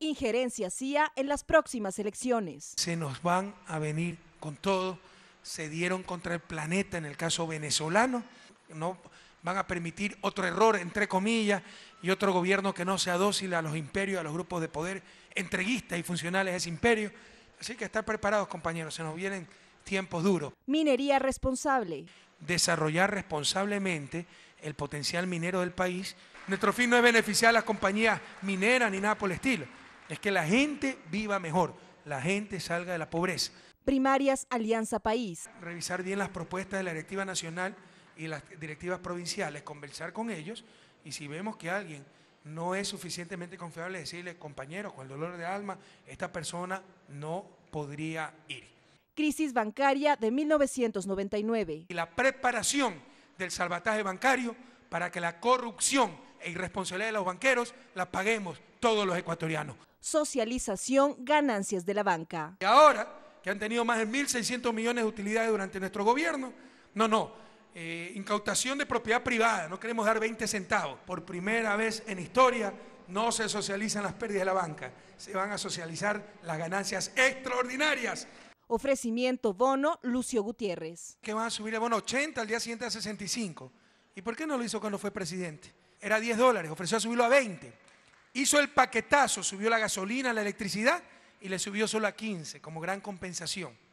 injerencia CIA en las próximas elecciones. Se nos van a venir con todo, se dieron contra el planeta en el caso venezolano, no van a permitir otro error, entre comillas, y otro gobierno que no sea dócil a los imperios, a los grupos de poder entreguistas y funcionales a ese imperio. Así que estar preparados, compañeros, se nos vienen tiempos duros. Minería responsable. Desarrollar responsablemente el potencial minero del país. Nuestro fin no es beneficiar a las compañías mineras ni nada por el estilo es que la gente viva mejor, la gente salga de la pobreza. Primarias Alianza País. Revisar bien las propuestas de la directiva nacional y las directivas provinciales, conversar con ellos y si vemos que alguien no es suficientemente confiable, decirle, compañero, con el dolor de alma, esta persona no podría ir. Crisis bancaria de 1999. Y la preparación del salvataje bancario para que la corrupción e irresponsabilidad de los banqueros la paguemos todos los ecuatorianos socialización, ganancias de la banca. Y ahora, que han tenido más de 1.600 millones de utilidades durante nuestro gobierno, no, no, eh, incautación de propiedad privada, no queremos dar 20 centavos. Por primera vez en historia no se socializan las pérdidas de la banca, se van a socializar las ganancias extraordinarias. Ofrecimiento bono Lucio Gutiérrez. Que van a subir el bono 80 al día siguiente a 65. ¿Y por qué no lo hizo cuando fue presidente? Era 10 dólares, ofreció a subirlo a 20 hizo el paquetazo, subió la gasolina, la electricidad y le subió solo a 15 como gran compensación.